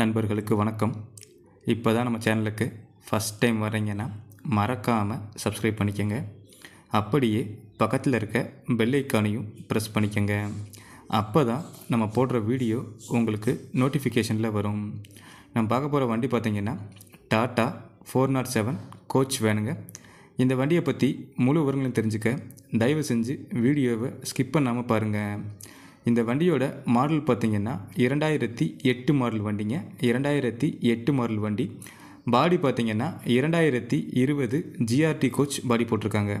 நண்பர்களுக்கு வணக்கம் இப்போ தான் நம்ம சேனலுக்கு ஃபஸ்ட் டைம் வரீங்கன்னா மறக்காமல் சப்ஸ்கிரைப் பண்ணிக்கோங்க அப்படியே பக்கத்தில் இருக்க பெல்லைக்கானையும் ப்ரெஸ் பண்ணிக்கோங்க அப்போ தான் நம்ம போடுற வீடியோ உங்களுக்கு நோட்டிஃபிகேஷனில் வரும் நம்ம பார்க்க போகிற வண்டி பார்த்திங்கன்னா Tata four naught oh seven coach வேணுங்க இந்த வண்டியை பற்றி முழு விவரங்களையும் தெரிஞ்சுக்க தயவு செஞ்சு வீடியோவை ஸ்கிப் பண்ணாமல் பாருங்கள் இந்த வண்டியோட மாடல் பார்த்திங்கன்னா இரண்டாயிரத்தி எட்டு மாடல் வண்டிங்க இரண்டாயிரத்தி எட்டு மாடல் வண்டி பாடி பார்த்திங்கன்னா இரண்டாயிரத்தி இருபது ஜிஆர்டி கோச் பாடி போட்டிருக்காங்க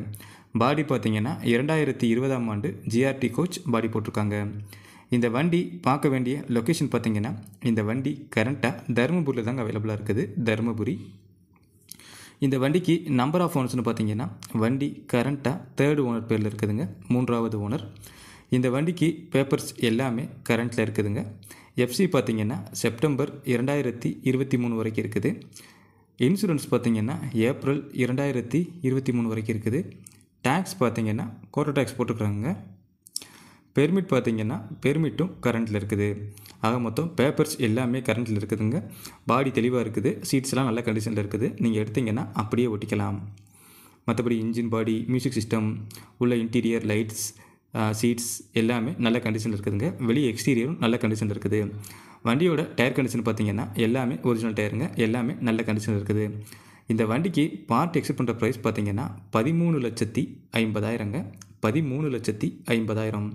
பாடி பார்த்திங்கன்னா இரண்டாயிரத்தி இருபதாம் ஆண்டு ஜிஆர்டி கோச் பாடி போட்டிருக்காங்க இந்த வண்டி பார்க்க வேண்டிய லொக்கேஷன் பார்த்திங்கன்னா இந்த வண்டி கரண்ட்டாக தருமபுரியில் தாங்க அவைலபிளாக இருக்குது தருமபுரி இந்த வண்டிக்கு நம்பர் ஆஃப் ஓனர்ஸ்னு பார்த்திங்கன்னா வண்டி கரண்ட்டாக தேர்டு ஓனர் பேரில் இருக்குதுங்க மூன்றாவது ஓனர் இந்த வண்டிக்கு பேப்பர்ஸ் எல்லாமே கரண்ட்டில் இருக்குதுங்க எஃப்சி பார்த்திங்கன்னா செப்டம்பர் இரண்டாயிரத்தி இருபத்தி மூணு வரைக்கும் இருக்குது இன்சூரன்ஸ் பார்த்திங்கன்னா ஏப்ரல் இரண்டாயிரத்தி இருபத்தி மூணு வரைக்கும் இருக்குது டேக்ஸ் பார்த்திங்கன்னா கோட்டோ டேக்ஸ் போட்டுக்கிறாங்க பெர்மிட் பார்த்திங்கன்னா பெர்மிட்டும் கரண்ட்டில் இருக்குது ஆக மொத்தம் பேப்பர்ஸ் எல்லாமே கரண்ட்டில் இருக்குதுங்க பாடி தெளிவாக இருக்குது சீட்ஸ்லாம் நல்ல கண்டிஷனில் இருக்குது நீங்கள் எடுத்திங்கன்னா அப்படியே ஒட்டிக்கலாம் மற்றபடி இன்ஜின் பாடி மியூசிக் சிஸ்டம் உள்ள இன்டீரியர் லைட்ஸ் சீட்ஸ் எல்லாமே நல்ல கண்டிஷனில் இருக்குதுங்க வெளியே எக்ஸ்டீரியரும் நல்ல கண்டிஷனில் இருக்குது வண்டியோட டயர் கண்டிஷன் பார்த்திங்கன்னா எல்லாமே ஒரிஜினல் டயருங்க எல்லாமே நல்ல கண்டிஷனில் இருக்குது இந்த வண்டிக்கு பார்ட் எக்ஸிப்ட் பண்ணுற ப்ரைஸ் பார்த்திங்கன்னா பதிமூணு லட்சத்தி ஐம்பதாயிரங்க பதிமூணு லட்சத்தி ஐம்பதாயிரம்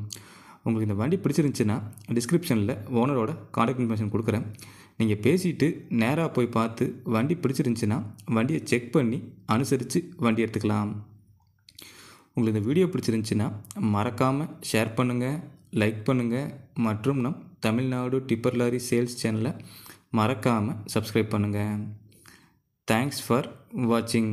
உங்களுக்கு இந்த வண்டி பிடிச்சிருந்துச்சின்னா டிஸ்கிரிப்ஷனில் ஓனரோட காண்டாக்ட் இன்ஃபர்மேஷன் கொடுக்குறேன் நீங்கள் பேசிவிட்டு நேராக போய் பார்த்து வண்டி பிடிச்சிருந்துச்சின்னா வண்டியை செக் பண்ணி அனுசரித்து வண்டி எடுத்துக்கலாம் உங்களுக்கு இந்த வீடியோ பிடிச்சிருந்துச்சின்னா மறக்காமல் ஷேர் பண்ணுங்கள் லைக் பண்ணுங்கள் மற்றும் நம் தமிழ்நாடு டிப்பர் லாரி சேல்ஸ் சேனலை மறக்காமல் சப்ஸ்கிரைப் பண்ணுங்கள் தேங்க்ஸ் ஃபார் வாட்சிங்